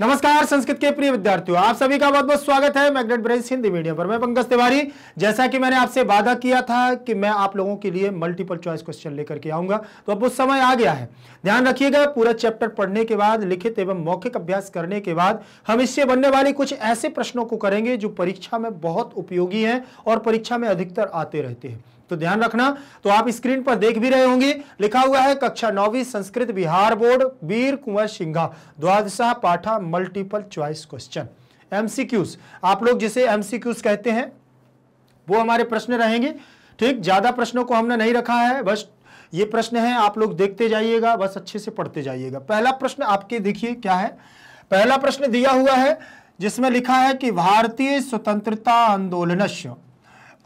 नमस्कार संस्कृत के प्रिय विद्यार्थियों आप सभी का बहुत बहुत स्वागत है मैग्नेट ब्रेस हिंदी मीडियम पर मैं पंकज तिवारी जैसा कि मैंने आपसे वादा किया था कि मैं आप लोगों के लिए मल्टीपल चॉइस क्वेश्चन लेकर के आऊंगा तो अब वो समय आ गया है ध्यान रखिएगा पूरा चैप्टर पढ़ने के बाद लिखित एवं मौखिक अभ्यास करने के बाद हम इससे बनने वाले कुछ ऐसे प्रश्नों को करेंगे जो परीक्षा में बहुत उपयोगी है और परीक्षा में अधिकतर आते रहते हैं तो ध्यान रखना तो आप स्क्रीन पर देख भी रहे होंगे लिखा हुआ है कक्षा नौवीं संस्कृत बिहार बोर्ड वीर कुंवर सिंघा द्वादशा पाठा मल्टीपल चॉइस क्वेश्चन एमसीक्यूज आप लोग जिसे एमसीक्यूज कहते हैं वो हमारे प्रश्न रहेंगे ठीक ज्यादा प्रश्नों को हमने नहीं रखा है बस ये प्रश्न है आप लोग देखते जाइएगा बस अच्छे से पढ़ते जाइएगा पहला प्रश्न आपके देखिए क्या है पहला प्रश्न दिया हुआ है जिसमें लिखा है कि भारतीय स्वतंत्रता आंदोलन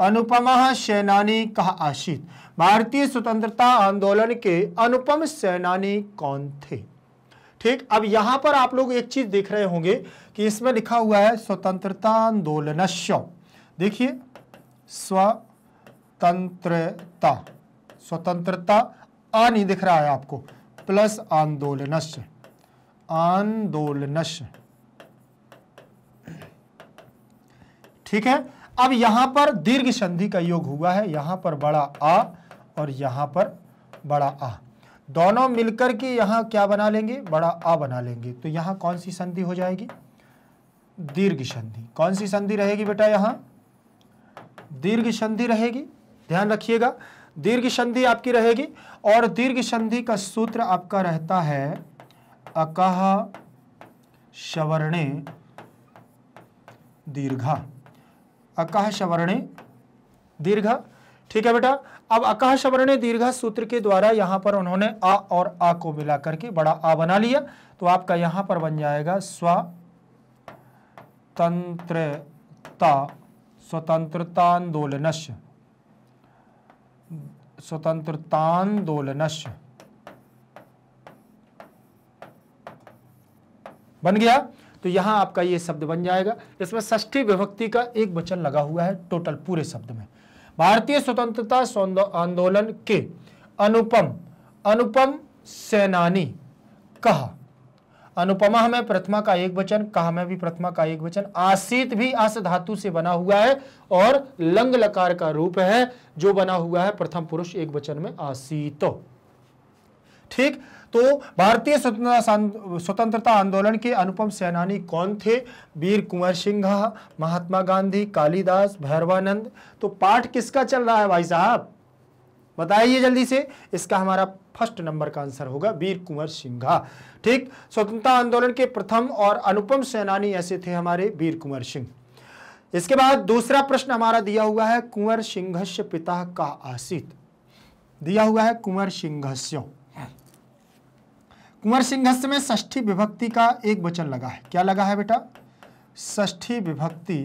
अनुपम सेनानी कहा आशित भारतीय स्वतंत्रता आंदोलन के अनुपम सेनानी कौन थे ठीक अब यहां पर आप लोग एक चीज देख रहे होंगे कि इसमें लिखा हुआ है स्वतंत्रता आंदोलन देखिए स्वतंत्रता स्वतंत्रता आ नहीं दिख रहा है आपको प्लस आंदोलन आंदोलनश ठीक है अब यहां पर दीर्घ संधि का योग हुआ है यहां पर बड़ा आ और यहां पर बड़ा आ दोनों मिलकर के यहां क्या बना लेंगे बड़ा आ बना लेंगे तो यहां कौन सी संधि हो जाएगी दीर्घ संधि कौन सी संधि रहेगी बेटा यहां दीर्घ संधि रहेगी ध्यान रखिएगा दीर्घ संधि आपकी रहेगी और दीर्घ संधि का सूत्र आपका रहता है अकह शवर्णे दीर्घा अकाह दीर्घ ठीक है बेटा अब अकाह दीर्घ सूत्र के द्वारा यहां पर उन्होंने आ और आ को मिला करके बड़ा आ बना लिया तो आपका यहां पर बन जाएगा स्व तंत्रता स्वतंत्रतांदोलनश स्वतंत्रतांदोलनश बन गया तो यहां आपका ये शब्द बन जाएगा इसमें ष्ठी विभक्ति का एक वचन लगा हुआ है टोटल पूरे शब्द में भारतीय स्वतंत्रता आंदोलन के अनुपम अनुपम सेनानी कहा अनुपमा में प्रथमा का एक वचन कहा में भी प्रथमा का एक वचन आसित भी आस धातु से बना हुआ है और लंग लकार का रूप है जो बना हुआ है प्रथम पुरुष एक वचन में आसितो ठीक तो भारतीय स्वतंत्रता स्वतंत्रता आंदोलन के अनुपम सेनानी कौन थे वीर कुंवर सिंह महात्मा गांधी कालिदास भैरवानंद तो पाठ किसका चल रहा है भाई साहब बताइए जल्दी से इसका हमारा फर्स्ट नंबर का आंसर होगा वीर कुंवर सिंघा ठीक स्वतंत्रता आंदोलन के प्रथम और अनुपम सेनानी ऐसे थे हमारे वीर कुंवर सिंह इसके बाद दूसरा प्रश्न हमारा दिया हुआ है कुंवर सिंघस्य पिता का आसित दिया हुआ है कुंवर सिंघस्यों कुंवर सिंहस्थ में ष्ठी विभक्ति का एक वचन लगा है क्या लगा है बेटा ष्ठी विभक्ति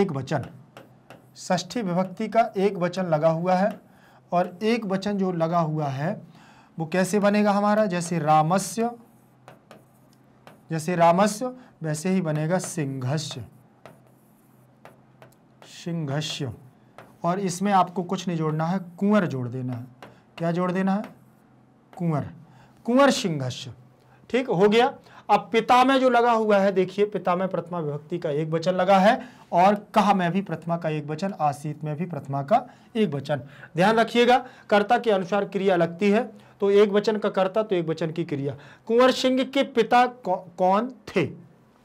एक वचन ष्ठी विभक्ति का एक वचन लगा हुआ है और एक वचन जो लगा हुआ है वो कैसे बनेगा हमारा जैसे रामस्य जैसे रामस्य वैसे ही बनेगा सिंहस्य सिंहस्य और इसमें आपको कुछ नहीं जोड़ना है कुंवर जोड़ देना है क्या जोड़ देना है कुंवर कुंवर सिंह ठीक हो गया अब पिता में जो लगा हुआ है देखिए पिता में प्रथमा विभक्ति का एक वचन लगा है और कहा में भी प्रथमा का एक वचन आशीत में भी प्रथमा का एक वचन ध्यान रखिएगा कर्ता के अनुसार क्रिया लगती है तो एक वचन का कर्ता तो एक वचन की क्रिया कुंवर सिंह के पिता कौन थे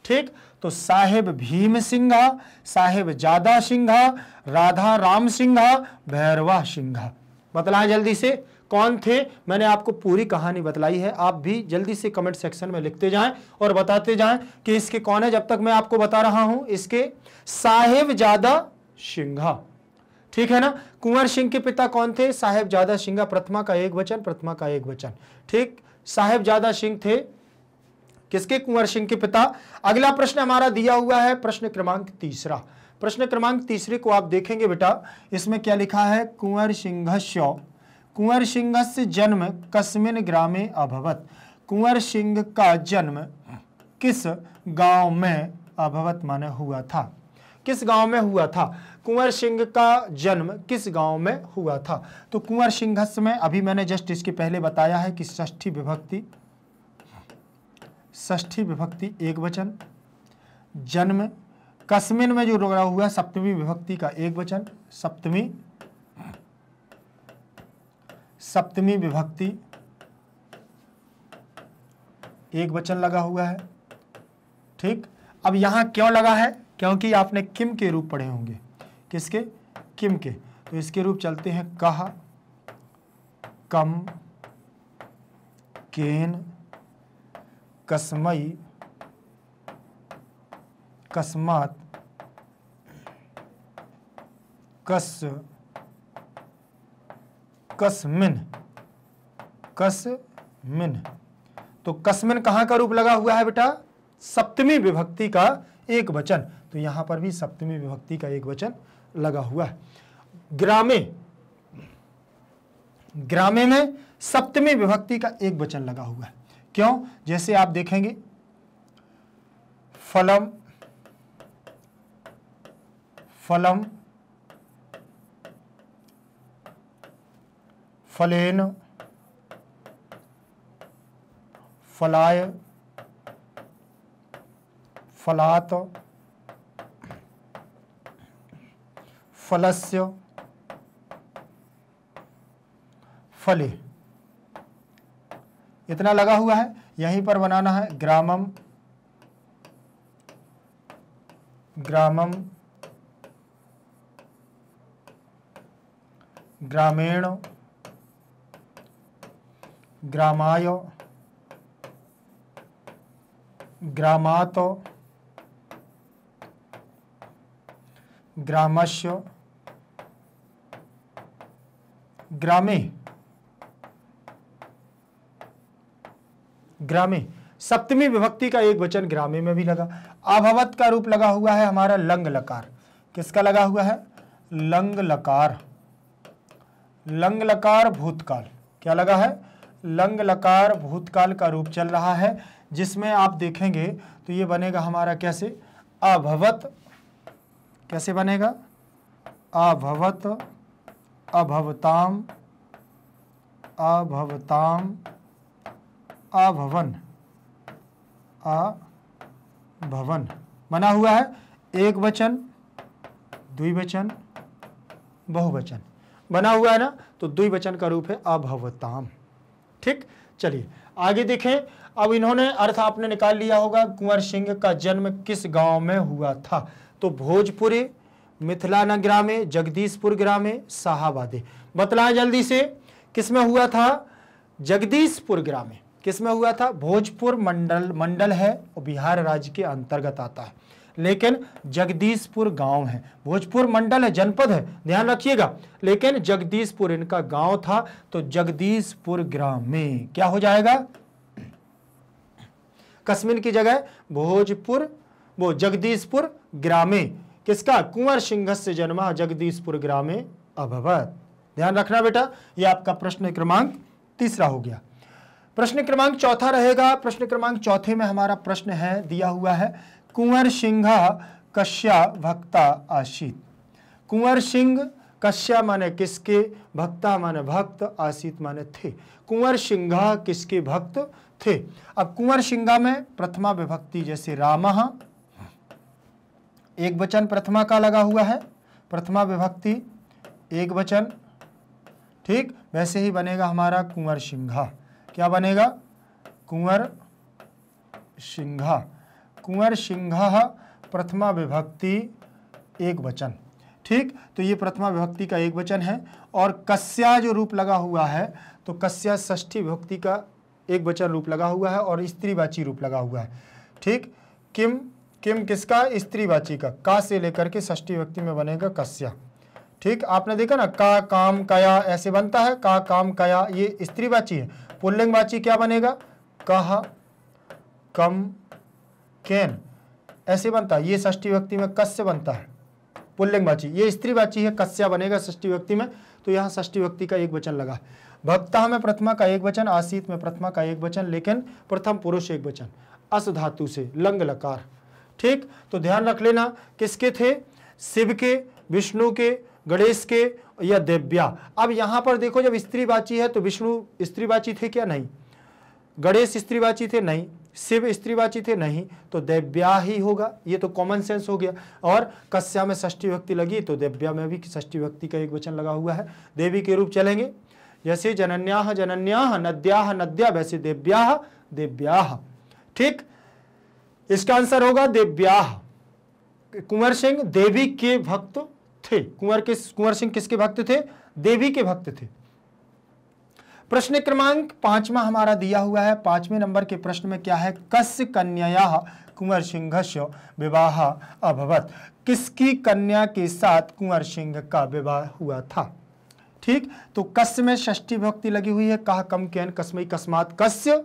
ठीक तो साहेब भीम सिंघा साहेब जादा सिंघा राधा राम सिंघा भैरवा सिंघा बतलाएं जल्दी से कौन थे मैंने आपको पूरी कहानी बतलाई है आप भी जल्दी से कमेंट सेक्शन में लिखते जाएं और बताते जाएं कि इसके कौन है जब तक मैं आपको बता रहा हूं इसके साहेब जादा सिंघा ठीक है ना कुंवर सिंह के पिता कौन थे साहेब जादा सिंघा प्रथमा का एक वचन प्रथमा का एक वचन ठीक साहेब जादा सिंह थे किसके कुंवर सिंह के पिता अगला प्रश्न हमारा दिया हुआ है प्रश्न क्रमांक तीसरा प्रश्न क्रमांक तीसरे को आप देखेंगे बेटा इसमें क्या लिखा है कुंवर सिंहस्य कुंवर सिंह से जन्म कस्मिन ग्रामे अभवत कुंवर सिंह का जन्म किस गांव में अभवत माने हुआ था किस गांव में हुआ था कुंवर सिंह का जन्म किस गांव में हुआ था तो कुंवर सिंहस में अभी मैंने जस्ट इसके पहले बताया है कि ष्ठी विभक्ति ष्ठी विभक्ति एक वचन जन्म कश्मीर में जो रुका हुआ है सप्तमी विभक्ति का एक वचन सप्तमी सप्तमी विभक्ति एक वचन लगा हुआ है ठीक अब यहां क्यों लगा है क्योंकि आपने किम के रूप पढ़े होंगे किसके किम के तो इसके रूप चलते हैं कह कम केन कसमई कस्मात कस कस्मिन कस्मिन तो कस्मिन कहां का रूप लगा हुआ है बेटा सप्तमी विभक्ति का एक वचन तो यहां पर भी सप्तमी विभक्ति का एक वचन लगा हुआ है ग्रामे ग्रामे में सप्तमी विभक्ति का एक वचन लगा हुआ है क्यों जैसे आप देखेंगे फलम फलम फलेन फलाय फलात फलस्य फले इतना लगा हुआ है यहीं पर बनाना है ग्रामम ग्रामम ग्रामीण ग्रामाय ग्रामात ग्रामश्य ग्रामे ग्रामे सप्तमी विभक्ति का एक वचन ग्रामे में भी लगा अभवत का रूप लगा हुआ है हमारा लंग लकार किसका लगा हुआ है लंग लकार लंग लकार भूतकाल क्या लगा है लंग लकार भूतकाल का रूप चल रहा है जिसमें आप देखेंगे तो ये बनेगा हमारा कैसे अभवत कैसे बनेगा अभवत अभवताम अभवताम अभवन अभवन बना हुआ है एक वचन द्विवचन बहुवचन बना हुआ है ना तो द्विवचन का रूप है अभवताम ठीक चलिए आगे देखें अब इन्होंने अर्थ आपने निकाल लिया होगा कुंवर सिंह का जन्म किस गांव में हुआ था तो भोजपुरी मिथिलाना में जगदीशपुर ग्रामे शाहबादे बतलाएं जल्दी से किस में हुआ था जगदीशपुर ग्रामे किस में हुआ था भोजपुर मंडल मंडल है और बिहार राज्य के अंतर्गत आता है लेकिन जगदीशपुर गांव है भोजपुर मंडल है जनपद है ध्यान रखिएगा लेकिन जगदीशपुर इनका गांव था तो जगदीशपुर ग्राम में क्या हो जाएगा कश्मीर की जगह भोजपुर वो जगदीशपुर ग्रामे किसका कुंवर सिंह से जन्मा जगदीशपुर ग्रामे अभवत ध्यान रखना बेटा ये आपका प्रश्न क्रमांक तीसरा हो गया प्रश्न क्रमांक चौथा रहेगा प्रश्न क्रमांक चौथे में हमारा प्रश्न है दिया हुआ है कुंवर सिंह कश्या भक्ता आशित कुंवर सिंह कश्या माने किसके भक्ता माने भक्त आशित माने थे कुंवर सिंह किसके भक्त थे अब कुंवर सिंह में प्रथमा विभक्ति जैसे राम एक वचन प्रथमा का लगा हुआ है प्रथमा विभक्ति एक वचन ठीक वैसे ही बनेगा हमारा कुंवर सिंघा क्या बनेगा कुंवर सिंघा कुंवर सिंह प्रथमा विभक्ति एक वचन ठीक तो ये प्रथमा विभक्ति का एक वचन है और कस्या जो रूप लगा हुआ है तो कस्या ष्ठी विभक्ति का एक वचन रूप लगा हुआ है और स्त्रीवाची रूप लगा हुआ है ठीक किम किम किसका स्त्रीवाची का का से लेकर के ष्ठी व्यक्ति में बनेगा कस्या ठीक आपने देखा ना का काम कया ऐसे बनता है का काम कया ये स्त्रीवाची है पुल्लिंगवाची क्या बनेगा कह कम कैन ऐसे बनता है ये षष्ठी व्यक्ति में कस्य बनता है वाची ये स्त्रीवाची है कस्या बनेगा षष्ठी व्यक्ति में तो यहाँ षष्ठी व्यक्ति का एक वचन लगा भक्ता में प्रथमा का एक वचन आशीत में प्रथमा का एक वचन लेकिन प्रथम पुरुष एक वचन अस धातु से लंग लकार ठीक तो ध्यान रख लेना किसके थे शिव के विष्णु के गणेश के या देव्या अब यहाँ पर देखो जब स्त्रीवाची है तो विष्णु स्त्रीवाची थे क्या नहीं गणेश स्त्रीवाची थे नहीं शिव स्त्रीवाची थे नहीं तो देव्या ही होगा ये तो कॉमन सेंस हो गया और कस्या में ष्ठी व्यक्ति लगी तो देव्या में भी ष्ठी व्यक्ति का एक वचन लगा हुआ है देवी के रूप चलेंगे जैसे जनन्या जनन्या नद्या नद्या वैसे देव्या देव्या ठीक इसका आंसर होगा देव्या कुंवर सिंह देवी के भक्त थे कुंवर के कुंवर सिंह किसके भक्त थे देवी के भक्त थे प्रश्न क्रमांक पांचवा हमारा दिया हुआ है पांचवें नंबर के प्रश्न में क्या है कस्य कन्या कुंवर सिंह विवाह अभवत किसकी कन्या के साथ कुंवर सिंह का विवाह हुआ था ठीक तो कस्य में षष्ठी भक्ति लगी हुई है कहा कम कैन कसम कस्मात कस्य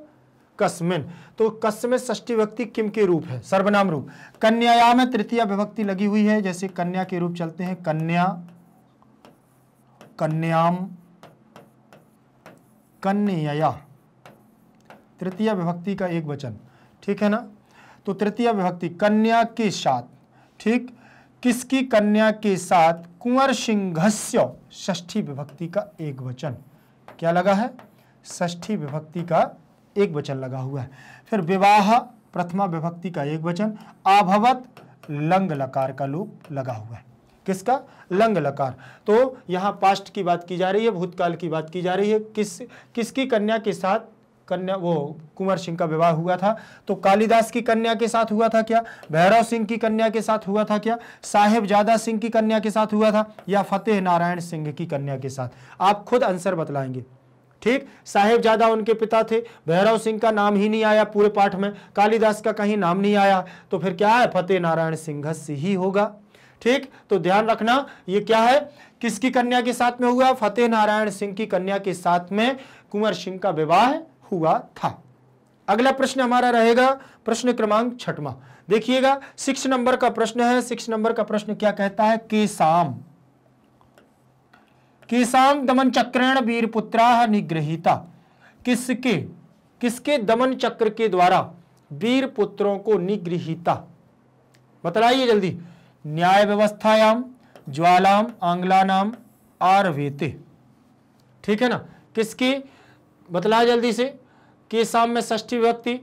कस्मिन तो कस्य में षष्ठी विभक्ति किम के रूप है सर्वनाम रूप कन्याया में तृतीय विभक्ति लगी हुई है जैसे कन्या के रूप चलते हैं कन्या कन्याम कन्या तृतीय विभक्ति का एक वचन ठीक है ना तो तृतीय विभक्ति कन्या के साथ ठीक किसकी कन्या के साथ कुंवर सिंहस्य ष्ठी विभक्ति का एक वचन क्या लगा है ष्ठी विभक्ति का एक वचन लगा हुआ है फिर विवाह प्रथमा विभक्ति का एक वचन आभवत लंग लकार का लोप लगा हुआ है किसका लंग लकार तो यहाँ पास्ट की बात की जा रही है भूतकाल की बात की जा रही है किस किसकी कन्या के साथ कन्या वो कुंवर सिंह का विवाह हुआ था तो कालिदास की कन्या के साथ हुआ था क्या भैरव सिंह की कन्या के साथ हुआ था क्या साहेब जादा सिंह की कन्या के साथ हुआ था या फतेह नारायण सिंह की कन्या के साथ आप खुद आंसर बतलाएंगे ठीक साहेब जादा उनके पिता थे भैरव सिंह का नाम ही नहीं आया पूरे पाठ में कालिदास का कहीं नाम नहीं आया तो फिर क्या है फतेह नारायण सिंह ही होगा ठीक तो ध्यान रखना ये क्या है किसकी कन्या के साथ में हुआ फतेह नारायण सिंह की कन्या के साथ में कुंवर सिंह का विवाह हुआ था अगला प्रश्न हमारा रहेगा प्रश्न क्रमांक छठवा देखिएगा सिक्स नंबर का प्रश्न है सिक्स नंबर का प्रश्न क्या कहता है केसाम केसाम दमन चक्रण वीर पुत्रा निगृहिता किसके किसके दमन चक्र के द्वारा वीर पुत्रों को निगृहिता बतलाइए जल्दी न्याय व्यवस्थायाम ज्वालाम आंग्लानाम आरवेते ठीक है ना किसकी बतला जल्दी से केसाम में ष्ठी विभक्ति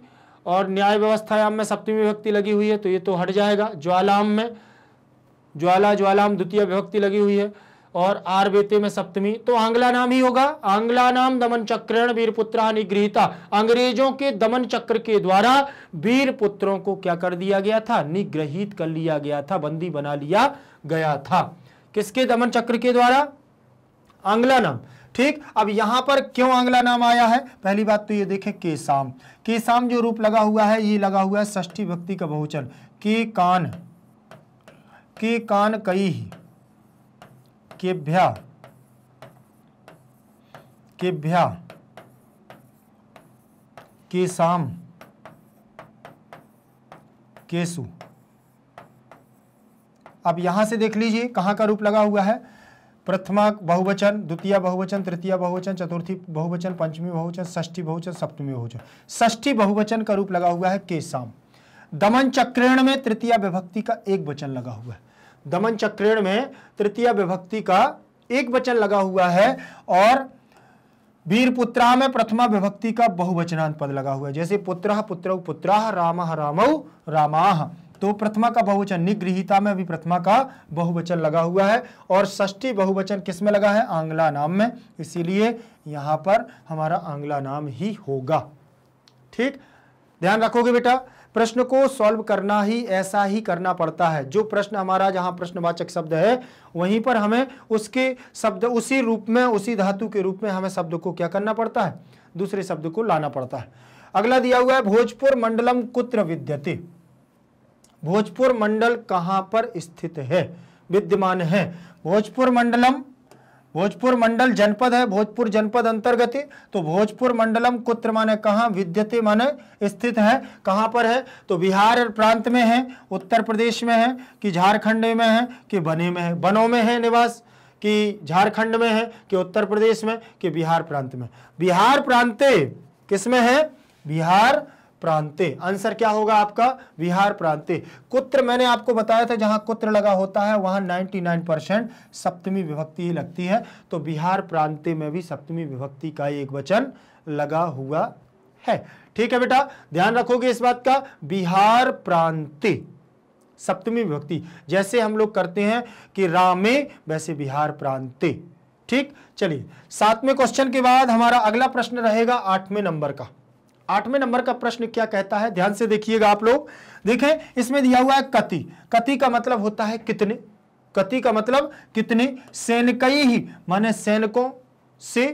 और न्याय व्यवस्थायाम में सप्तमी व्यक्ति लगी हुई है तो ये तो हट जाएगा ज्वालाम में ज्वाला ज्वालाम द्वितीय विभक्ति लगी हुई है और आर्वेते में सप्तमी तो आंग्ला नाम ही होगा आंग्ला नाम दमन चक्रण वीरपुत्रा निगृहिता अंग्रेजों के दमन चक्र के द्वारा वीर पुत्रों को क्या कर दिया गया था निग्रहित कर लिया गया था बंदी बना लिया गया था किसके दमन चक्र के द्वारा आंग्ला नाम ठीक अब यहां पर क्यों आंग्ला नाम आया है पहली बात तो ये देखें केसाम केसाम जो रूप लगा हुआ है ये लगा हुआ है ष्ठी भक्ति का बहुचन के कान के कान कई केभ्या केभ्या केसाम केसु अब यहां से देख लीजिए कहां का रूप लगा हुआ है प्रथमा बहुवचन द्वितीय बहुवचन तृतीय बहुवचन चतुर्थी बहुवचन पंचमी बहुवचन षष्ठी बहुवचन सप्तमी बहुवचन षष्ठी बहुवचन का रूप लगा हुआ है केसाम दमन चक्रेण में तृतीय विभक्ति का एक वचन लगा हुआ है दमन चक्रेण में तृतीय विभक्ति का एक वचन लगा हुआ है और वीरपुत्रा में प्रथमा विभक्ति का बहुवचनांत पद लगा हुआ है जैसे पुत्र पुत्र पुत्रा राम राम रामा तो प्रथमा का बहुवचन निगृहिता में भी प्रथमा का बहुवचन लगा हुआ है और ष्ठी बहुवचन किस में लगा है आंग्ला नाम में इसीलिए यहां पर हमारा आंग्ला नाम ही होगा ठीक ध्यान रखोगे बेटा प्रश्न को सॉल्व करना ही ऐसा ही करना पड़ता है जो प्रश्न हमारा जहाँ प्रश्नवाचक शब्द है वहीं पर हमें उसके शब्द उसी रूप में उसी धातु के रूप में हमें शब्द को क्या करना पड़ता है दूसरे शब्द को लाना पड़ता है अगला दिया हुआ है भोजपुर मंडलम कुत्र विद्यते भोजपुर मंडल कहाँ पर स्थित है विद्यमान है भोजपुर मंडलम भोजपुर मंडल जनपद है भोजपुर जनपद अंतर्गत तो भोजपुर मंडलम कुत्र माने कहाँ विद्यते माने स्थित है कहाँ पर है तो बिहार प्रांत में है उत्तर प्रदेश में है कि झारखंड में है कि बने में है बनों में है निवास कि झारखंड में है कि उत्तर प्रदेश में कि बिहार प्रांत में बिहार प्रांत किस में है बिहार प्रांते आंसर क्या होगा आपका विहार प्रांते कुत्र मैंने आपको बताया था जहां कुत्र लगा होता है वहां 99 परसेंट सप्तमी विभक्ति ही लगती है तो बिहार प्रांते में भी सप्तमी विभक्ति का एक वचन लगा हुआ है ठीक है बेटा ध्यान रखोगे इस बात का बिहार प्रांते सप्तमी विभक्ति जैसे हम लोग करते हैं कि रामे वैसे बिहार प्रांते ठीक चलिए सातवें क्वेश्चन के बाद हमारा अगला प्रश्न रहेगा आठवें नंबर का आठवें नंबर का प्रश्न क्या कहता है ध्यान से देखिएगा आप लोग देखें इसमें दिया हुआ है कति कति का मतलब होता है कितने कति का मतलब कितने सैनिकई ही माने सैनिकों से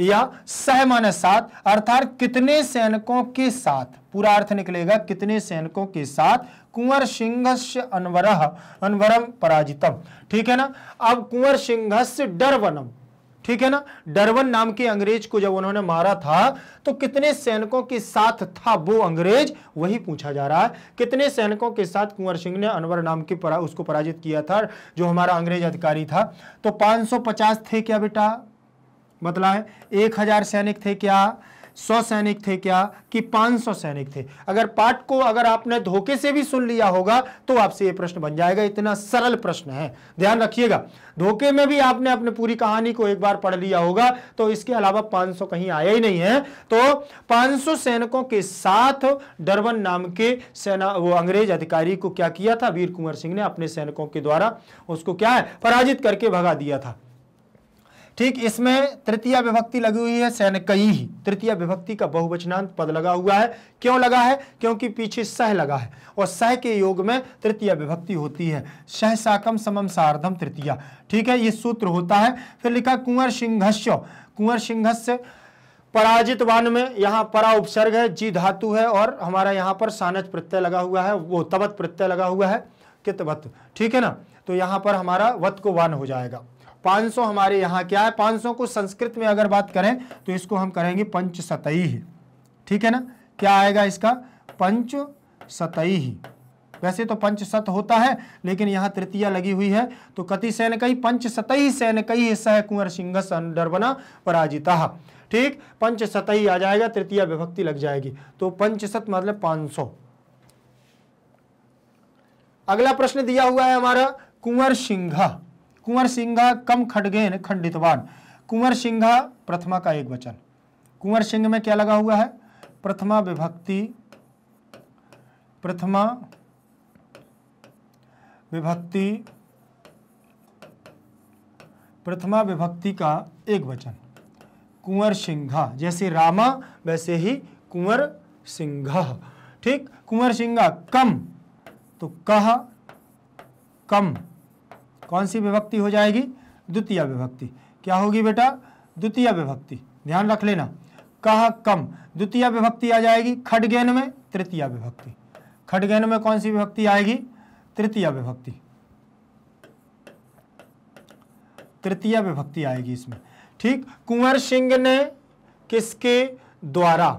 या सह माने साथ अर्थात कितने सैनिकों के साथ पूरा अर्थ निकलेगा कितने सैनिकों के साथ कुंवर सिंहस्य अनवरह अनवरम पराजितम ठीक है ना अब कुंवर सिंहस्य वनम ठीक है ना डरवन नाम के अंग्रेज को जब उन्होंने मारा था तो कितने सैनिकों के साथ था वो अंग्रेज वही पूछा जा रहा है कितने सैनिकों के साथ कुंवर सिंह ने अनवर नाम के परा, उसको पराजित किया था जो हमारा अंग्रेज अधिकारी था तो 550 थे क्या बेटा बतला एक हजार सैनिक थे क्या सौ सैनिक थे क्या कि पांच सौ सैनिक थे अगर पाठ को अगर आपने धोखे से भी सुन लिया होगा तो आपसे यह प्रश्न बन जाएगा इतना सरल प्रश्न है ध्यान रखिएगा धोखे में भी आपने अपने पूरी कहानी को एक बार पढ़ लिया होगा तो इसके अलावा पांच सौ कहीं आया ही नहीं है तो पांच सौ सैनिकों के साथ डरवन नाम के सेना वो अंग्रेज अधिकारी को क्या किया था वीर कुंवर सिंह ने अपने सैनिकों के द्वारा उसको क्या है पराजित करके भगा दिया था ठीक इसमें तृतीय विभक्ति लगी हुई है सैनिकई ही तृतीय विभक्ति का बहुवचनांत पद लगा हुआ है क्यों लगा है क्योंकि पीछे सह लगा है और सह के योग में तृतीय विभक्ति होती है सह साकम समम सार्धम तृतीय ठीक है ये सूत्र होता है फिर लिखा कुंवर सिंहस्य कुंवर सिंहस्य पराजित वान में यहाँ परा उपसर्ग है जी धातु है और हमारा यहाँ पर सानच प्रत्यय लगा हुआ है वो तबत प्रत्यय लगा हुआ है कितवत ठीक है ना तो यहाँ पर हमारा वत को वन हो जाएगा 500 हमारे यहाँ क्या है 500 को संस्कृत में अगर बात करें तो इसको हम करेंगे पंच सतई ठीक है ना क्या आएगा इसका पंच सतई वैसे तो पंच सत होता है लेकिन यहाँ तृतीया लगी हुई है तो कति कई पंच सतई कई सह कुंवर सिंह संडरबना पराजिता ठीक पंच सतई आ जाएगा तृतीय विभक्ति लग जाएगी तो पंच सत मतलब 500 अगला प्रश्न दिया हुआ है हमारा कुंवर सिंघा कुंवर सिंघा कम खडगेन खंडितवान कुंवर सिंघा प्रथमा का एक वचन कुंवर सिंह में क्या लगा हुआ है प्रथमा विभक्ति प्रथमा विभक्ति प्रथमा विभक्ति का एक वचन कुंवर सिंघा जैसे रामा वैसे ही कुंवर सिंघा ठीक कुंवर सिंघा कम तो कह कम कौन सी विभक्ति हो जाएगी द्वितीय विभक्ति क्या होगी बेटा द्वितीय विभक्ति ध्यान रख लेना कह कम द्वितीय विभक्ति आ जाएगी खडगेन में तृतीय विभक्ति खडगेन में कौन सी विभक्ति आएगी तृतीय विभक्ति तृतीय विभक्ति आएगी इसमें ठीक कुंवर सिंह ने किसके द्वारा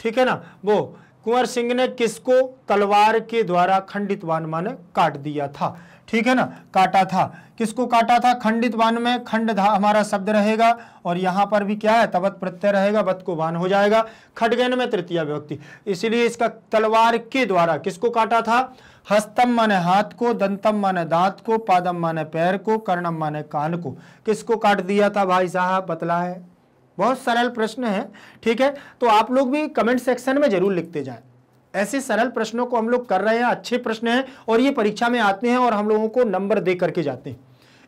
ठीक है ना वो कुंवर सिंह ने किसको तलवार के द्वारा खंडित वान माने काट दिया था ठीक है ना काटा था किसको काटा था खंडित वान में खंड हमारा शब्द रहेगा और यहाँ पर भी क्या है तबत प्रत्यय रहेगा बत को वान हो जाएगा खडगेन में तृतीय व्यक्ति इसीलिए इसका तलवार के द्वारा किसको काटा था हस्तम माने हाथ को दंतम माने दांत को पादम माने पैर को कर्णम माने कान को किसको काट दिया था भाई साहब बतला है बहुत सरल प्रश्न है ठीक है तो आप लोग भी कमेंट सेक्शन में जरूर लिखते जाए ऐसे सरल प्रश्नों को हम लोग कर रहे हैं अच्छे प्रश्न हैं और ये परीक्षा में आते हैं और हम लोगों को नंबर दे करके जाते हैं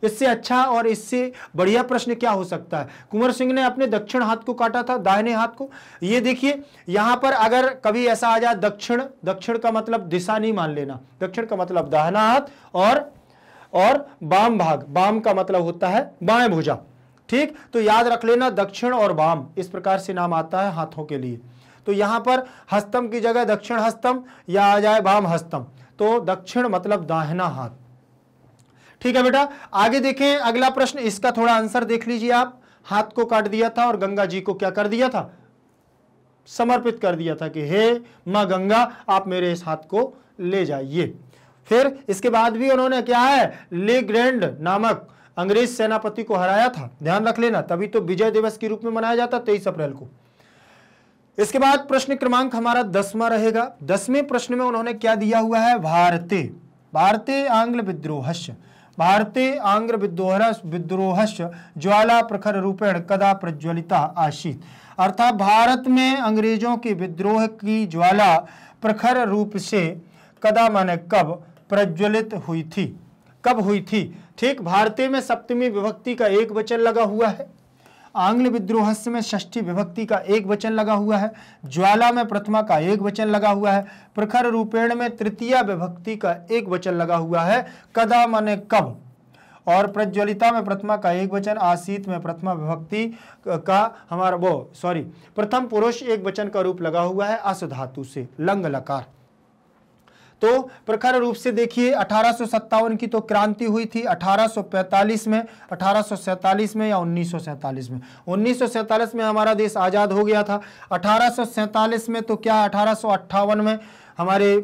इससे अच्छा और इससे बढ़िया प्रश्न क्या हो सकता है कुंवर सिंह ने अपने दक्षिण हाथ को काटा था दाहिने हाथ को ये देखिए यहाँ पर अगर कभी ऐसा आ जाए दक्षिण दक्षिण का मतलब दिशा नहीं मान लेना दक्षिण का मतलब दाहिना हाथ और और बाम भाग बाम का मतलब होता है बाएं भुजा ठीक तो याद रख लेना दक्षिण और वाम इस प्रकार से नाम आता है हाथों के लिए तो यहां पर हस्तम की जगह दक्षिण हस्तम या आ जाए वाम हस्तम तो दक्षिण मतलब दाहिना हाथ ठीक है बेटा आगे देखें अगला प्रश्न इसका थोड़ा आंसर देख लीजिए आप हाथ को काट दिया था और गंगा जी को क्या कर दिया था समर्पित कर दिया था कि हे मां गंगा आप मेरे इस हाथ को ले जाइए फिर इसके बाद भी उन्होंने क्या है लेग्रेंड नामक अंग्रेज सेनापति को हराया था ध्यान रख लेना तभी तो विजय दिवस के रूप में मनाया जाता तेईस अप्रैल को इसके बाद प्रश्न क्रमांक हमारा दसवा रहेगा दसवें प्रश्न में उन्होंने क्या दिया हुआ है भारतीय भारतीय आंग्ल विद्रोहस्य भारतीय आंग्ल विद्रोह विद्रोहस्य ज्वाला प्रखर रूपेण कदा प्रज्वलिता आशीत अर्थात भारत में अंग्रेजों के विद्रोह की ज्वाला प्रखर रूप से कदा माने कब प्रज्वलित हुई थी कब हुई थी ठीक भारतीय में सप्तमी विभक्ति का एक वचन लगा हुआ है आंग्ल विद्रोह में षष्ठी विभक्ति का एक वचन लगा हुआ है ज्वाला में प्रथमा का एक वचन लगा हुआ है प्रखर रूपेण में तृतीय विभक्ति का एक वचन लगा हुआ है कदा मने कब और प्रज्वलिता में प्रथमा का एक वचन आसीत में प्रथमा विभक्ति का हमारा वो सॉरी प्रथम पुरुष एक वचन का रूप लगा हुआ है असधातु से लंग लकार तो प्रखर रूप से देखिए अठारह की तो क्रांति हुई थी 1845 में 1847 में या 1947 में 1947 में हमारा देश आज़ाद हो गया था अठारह में तो क्या अठारह में हमारे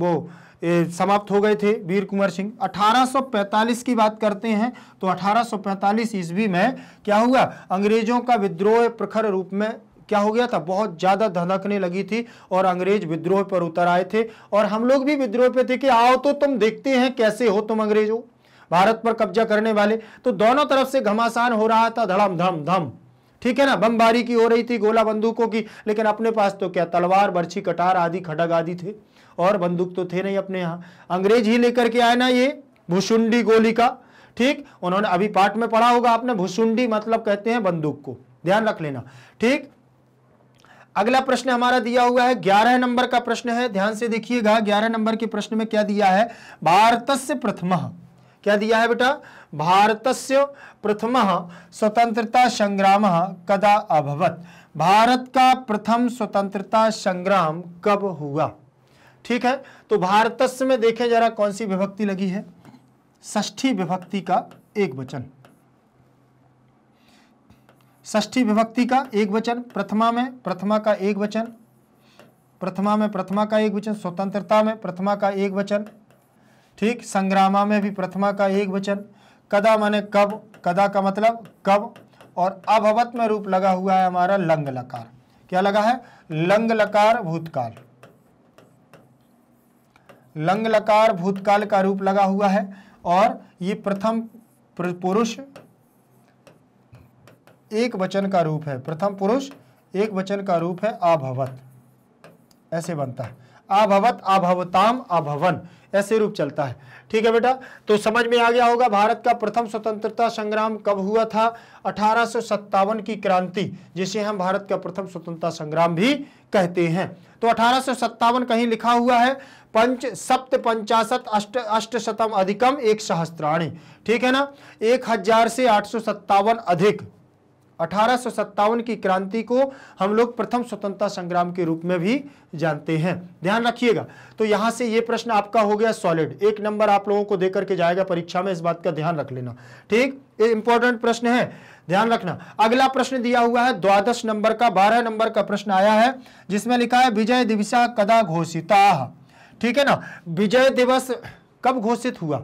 वो ए, समाप्त हो गए थे वीर कुंवर सिंह 1845 की बात करते हैं तो 1845 ईस्वी में क्या हुआ अंग्रेजों का विद्रोह प्रखर रूप में क्या हो गया था बहुत ज़्यादा धधकने लगी थी और अंग्रेज विद्रोह पर उतर आए थे और हम लोग भी विद्रोह पे थे कि आओ तो तुम देखते हैं कैसे हो तुम अंग्रेज हो भारत पर कब्जा करने वाले तो दोनों तरफ से घमासान हो रहा था धड़म धम धम ठीक है ना बमबारी की हो रही थी गोला बंदूकों की लेकिन अपने पास तो क्या तलवार बर्छी कटार आदि खडग आदि थे और बंदूक तो थे नहीं अपने यहाँ अंग्रेज ही लेकर के आए ना ये भुसुंडी गोली का ठीक उन्होंने अभी पाठ में पढ़ा होगा आपने भुसुंडी मतलब कहते हैं बंदूक को ध्यान रख लेना ठीक अगला प्रश्न हमारा दिया हुआ है ग्यारह नंबर का प्रश्न है ध्यान से देखिएगा ग्यारह नंबर के प्रश्न में क्या दिया है भारत से प्रथम क्या दिया है बेटा भारत से प्रथम स्वतंत्रता संग्राम कदा अभवत भारत का प्रथम स्वतंत्रता संग्राम कब हुआ ठीक है तो भारत में देखें जरा कौन सी विभक्ति लगी है ष्ठी विभक्ति का एक वचन ष्ठी विभक्ति का एक वचन प्रथमा में प्रथमा का एक वचन प्रथमा में प्रथमा का एक वचन स्वतंत्रता में प्रथमा का एक वचन ठीक संग्रामा में भी प्रथमा का एक वचन कदा माने कब कदा का मतलब कब और अभवत में रूप लगा हुआ है हमारा लंग लकार क्या लगा है लंग लकार भूतकाल लंग लकार भूतकाल का रूप लगा हुआ है और ये प्रथम पुरुष एक वचन का रूप है प्रथम पुरुष एक वचन का रूप है अभवत ऐसे बनता है अभवत अभवताम अभवन ऐसे रूप चलता है ठीक है बेटा तो समझ में आ गया होगा भारत का प्रथम स्वतंत्रता संग्राम कब हुआ था अठारह की क्रांति जिसे हम भारत का प्रथम स्वतंत्रता संग्राम भी कहते हैं तो अठारह कहीं लिखा हुआ है पंच सप्त पंचाशत अष्ट अष्ट शतम अधिकम एक सहस्त्राणी ठीक है ना एक हजार से आठ अधिक अठारह की क्रांति को हम लोग प्रथम स्वतंत्रता संग्राम के रूप में भी जानते हैं ध्यान रखिएगा तो यहां से यह प्रश्न आपका हो गया सॉलिड एक नंबर आप लोगों को देकर के जाएगा परीक्षा में इस बात का ध्यान रख लेना ठीक ये इंपॉर्टेंट प्रश्न है ध्यान रखना अगला प्रश्न दिया हुआ है द्वादश नंबर का बारह नंबर का प्रश्न आया है जिसमें लिखा है विजय दिवसा कदा घोषिता ठीक है ना विजय दिवस कब घोषित हुआ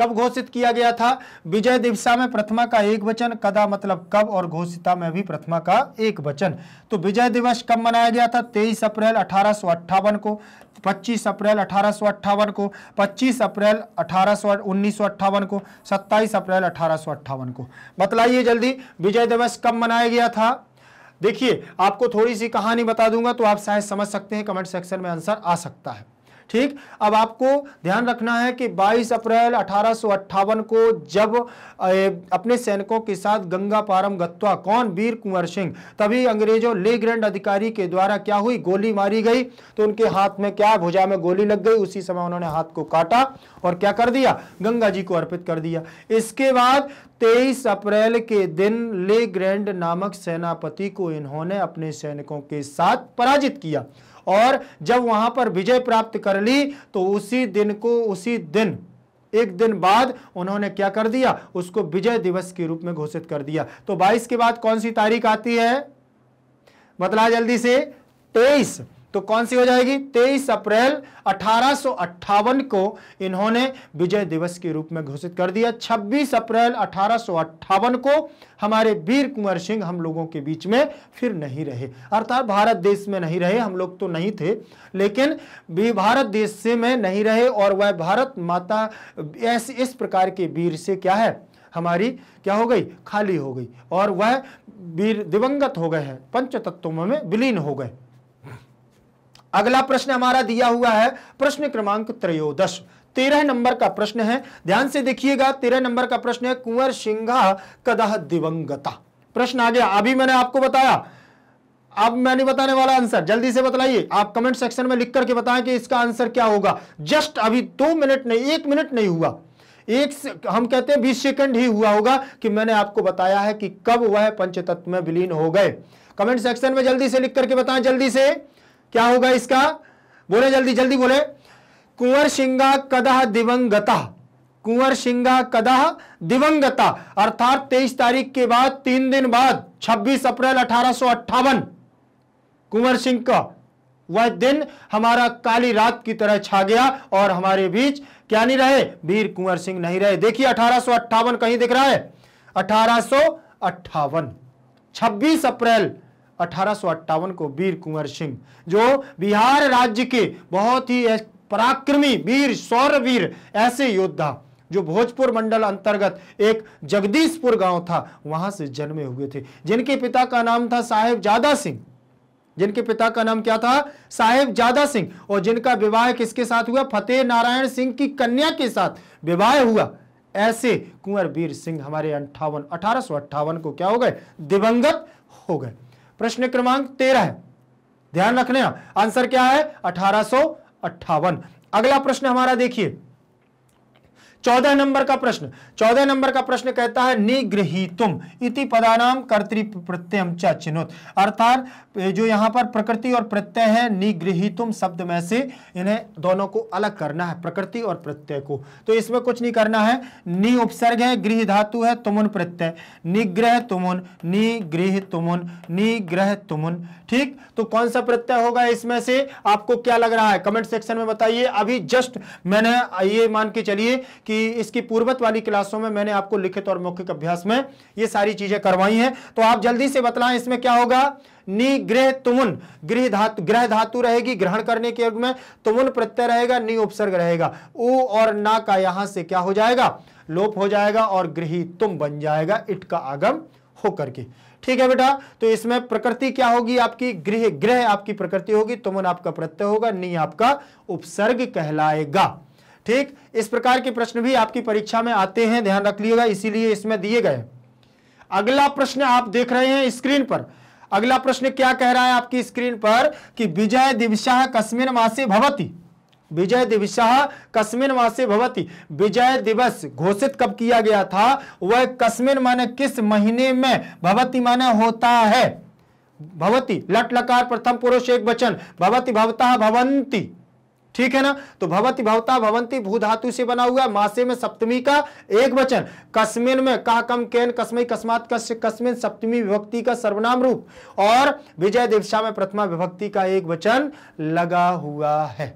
कब घोषित किया गया था विजय दिवसा में प्रथमा का एक वचन कदा मतलब कब और घोषिता में भी प्रथमा का एक वचन तो विजय दिवस कब मनाया गया था तेईस अप्रैल अठारह को 25 अप्रैल अठारह को 25 अप्रैल अठारह उन्नीस को 27 अप्रैल अठारह को बतलाइए जल्दी विजय दिवस कब मनाया गया था देखिए आपको थोड़ी सी कहानी बता दूंगा तो आप शायद समझ सकते हैं कमेंट सेक्शन में आंसर आ सकता है ठीक अब आपको ध्यान रखना है कि 22 अप्रैल अठारह को जब अपने सैनिकों के साथ गंगा पारम गत्वा कौन वीर कुंवर सिंह तभी अंग्रेजों ले ग्रैंड अधिकारी के द्वारा क्या हुई गोली मारी गई तो उनके हाथ में क्या भुजा में गोली लग गई उसी समय उन्होंने हाथ को काटा और क्या कर दिया गंगा जी को अर्पित कर दिया इसके बाद 23 अप्रैल के दिन ले ग्रैंड नामक सेनापति को इन्होंने अपने सैनिकों के साथ पराजित किया और जब वहां पर विजय प्राप्त कर ली तो उसी दिन को उसी दिन एक दिन बाद उन्होंने क्या कर दिया उसको विजय दिवस के रूप में घोषित कर दिया तो 22 के बाद कौन सी तारीख आती है बतला जल्दी से 23 तो कौन सी हो जाएगी 23 अप्रैल अठारह को इन्होंने विजय दिवस के रूप में घोषित कर दिया 26 अप्रैल अठारह को हमारे वीर कुंवर सिंह हम लोगों के बीच में फिर नहीं रहे अर्थात भारत देश में नहीं रहे हम लोग तो नहीं थे लेकिन भी भारत देश से में नहीं रहे और वह भारत माता ऐसे इस प्रकार के वीर से क्या है हमारी क्या हो गई खाली हो गई और वह वीर दिवंगत हो गए हैं पंच तत्वों में विलीन हो गए अगला प्रश्न हमारा दिया हुआ है प्रश्न क्रमांक त्रयोदश तेरह नंबर का प्रश्न है ध्यान से देखिएगा तेरह नंबर का प्रश्न है कुंवर सिंघा कदह दिवंगता प्रश्न आ गया अभी मैंने आपको बताया अब मैं नहीं बताने वाला आंसर जल्दी से बतलाइए आप कमेंट सेक्शन में लिख करके बताएं कि इसका आंसर क्या होगा जस्ट अभी दो मिनट नहीं एक मिनट नहीं हुआ एक से, हम कहते हैं बीस सेकंड ही हुआ होगा कि मैंने आपको बताया है कि कब वह पंचतत्व में विलीन हो गए कमेंट सेक्शन में जल्दी से लिख करके बताएं जल्दी से क्या होगा इसका बोले जल्दी जल्दी बोले कुंवर सिंगा कदह दिवंगता कुंवर सिंगा कदह दिवंगता अर्थात तेईस तारीख के बाद तीन दिन बाद छब्बीस अप्रैल अठारह कुंवर सिंह का वह दिन हमारा काली रात की तरह छा गया और हमारे बीच क्या नहीं रहे वीर कुंवर सिंह नहीं रहे देखिए अठारह कहीं दिख रहा है अठारह सो 26 अप्रैल अठारह को वीर कुंवर सिंह जो बिहार राज्य के बहुत ही पराक्रमी वीर सौरवीर ऐसे योद्धा जो भोजपुर मंडल अंतर्गत एक जगदीशपुर गांव था वहां से जन्मे हुए थे जिनके पिता का नाम था साहेब जादा सिंह जिनके पिता का नाम क्या था साहेब जादा सिंह और जिनका विवाह किसके साथ हुआ फतेह नारायण सिंह की कन्या के साथ विवाह हुआ ऐसे कुंवर वीर सिंह हमारे अंठावन अठारह को क्या हो गए दिवंगत हो गए प्रश्न क्रमांक तेरह है ध्यान रखना आंसर क्या है अठारह अगला प्रश्न हमारा देखिए चौदह नंबर का प्रश्न चौदह नंबर का प्रश्न कहता है निगृहितुम इति पदानाम कर्तृ प्रत्ययम च चिन्हुत अर्थात जो यहां पर प्रकृति और प्रत्यय है निगृहितुम शब्द में से इन्हें दोनों को अलग करना है प्रकृति और प्रत्यय को तो इसमें कुछ नहीं करना है नि उपसर्ग है गृह धातु है तुमुन प्रत्यय निग्रह तुमुन निगृह तुमुन निग्रह तुमुन ठीक तो कौन सा प्रत्यय होगा इसमें से आपको क्या लग रहा है कमेंट सेक्शन में बताइए अभी जस्ट मैंने ये मान के चलिए कि इसकी पूर्वत वाली क्लासों में मैंने आपको लिखित और मौखिक अभ्यास में ये सारी चीजें करवाई हैं तो आप जल्दी से बतलाएं इसमें क्या होगा निग्रह तुमुन गृह धातु ग्रह धातु रहेगी ग्रहण करने के युग में तुमुन प्रत्यय रहेगा नि उपसर्ग रहेगा उ और ना का यहां से क्या हो जाएगा लोप हो जाएगा और गृह तुम बन जाएगा इट का आगम होकर के ठीक है बेटा तो इसमें प्रकृति क्या होगी आपकी गृह ग्रह आपकी प्रकृति होगी तुमन आपका प्रत्यय होगा नि आपका उपसर्ग कहलाएगा ठीक इस प्रकार के प्रश्न भी आपकी परीक्षा में आते हैं ध्यान रख लिएगा इसीलिए इसमें दिए गए अगला प्रश्न आप देख रहे हैं स्क्रीन पर अगला प्रश्न क्या कह रहा है आपकी स्क्रीन पर कि विजय दिवसाह कश्मीर मासे भवती विजय दिवसाह कस्मिन मासे भवती विजय दिवस घोषित कब किया गया था वह कस्मिन माने किस महीने में भवती माने होता है भवती लट लकार प्रथम पुरुष एक वचन भवती भवता भवंती ठीक है ना तो भवती भवता भवंती भू धातु से बना हुआ मासे में सप्तमी का एक वचन कश्मीर में कहा कम कैन कस्मई कस्मात कस्य सप्तमी विभक्ति का सर्वनाम रूप और विजय दिवसा में प्रथमा विभक्ति का एक वचन लगा हुआ है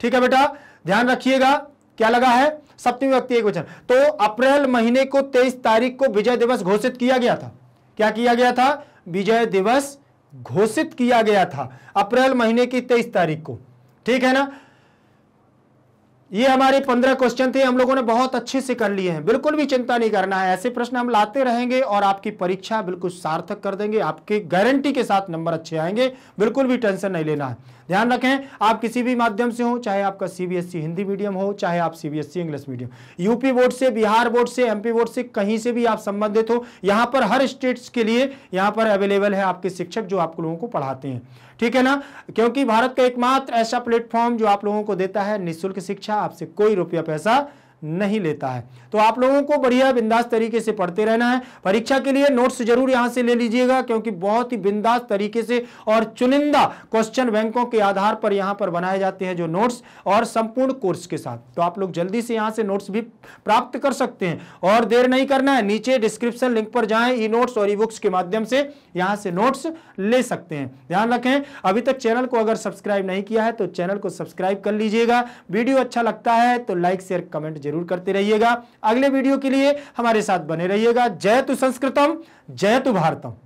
ठीक है बेटा ध्यान रखिएगा क्या लगा है सप्तमी विभक्ति एक वचन तो अप्रैल महीने को तेईस तारीख को विजय दिवस घोषित किया गया था क्या किया गया था विजय दिवस घोषित किया गया था अप्रैल महीने की तेईस तारीख को ठीक है ना ये हमारे पंद्रह क्वेश्चन थे हम लोगों ने बहुत अच्छे से कर लिए हैं बिल्कुल भी चिंता नहीं करना है ऐसे प्रश्न हम लाते रहेंगे और आपकी परीक्षा बिल्कुल सार्थक कर देंगे आपके गारंटी के साथ नंबर अच्छे आएंगे बिल्कुल भी टेंशन नहीं लेना है ध्यान रखें आप किसी भी माध्यम से हो चाहे आपका सीबीएसई e हिंदी मीडियम हो चाहे आप CBSE English e medium UP board से बिहार बोर्ड से एमपी बोर्ड से कहीं से भी आप संबंधित हो यहां पर हर स्टेट्स के लिए यहां पर अवेलेबल है आपके शिक्षक जो आप लोगों को पढ़ाते हैं ठीक है ना क्योंकि भारत का एकमात्र ऐसा प्लेटफॉर्म जो आप लोगों को देता है निःशुल्क शिक्षा आपसे कोई रुपया पैसा नहीं लेता है तो आप लोगों को बढ़िया बिंदास तरीके से पढ़ते रहना है परीक्षा के लिए नोट्स जरूर यहां से ले लीजिएगा क्योंकि बहुत ही बिंदास तरीके से और चुनिंदा क्वेश्चन बैंकों के आधार पर यहां पर बनाए जाते हैं जो नोट्स और संपूर्ण कोर्स के साथ तो आप लोग जल्दी से यहां से नोट्स भी प्राप्त कर सकते हैं और देर नहीं करना है नीचे डिस्क्रिप्शन लिंक पर जाए ई नोट्स और ई बुक्स के माध्यम से यहां से नोट्स ले सकते हैं ध्यान रखें अभी तक चैनल को अगर सब्सक्राइब नहीं किया है तो चैनल को सब्सक्राइब कर लीजिएगा वीडियो अच्छा लगता है तो लाइक शेयर कमेंट जरूर करते रहिएगा अगले वीडियो के लिए हमारे साथ बने रहिएगा जय तु संस्कृतम जय तु भारतम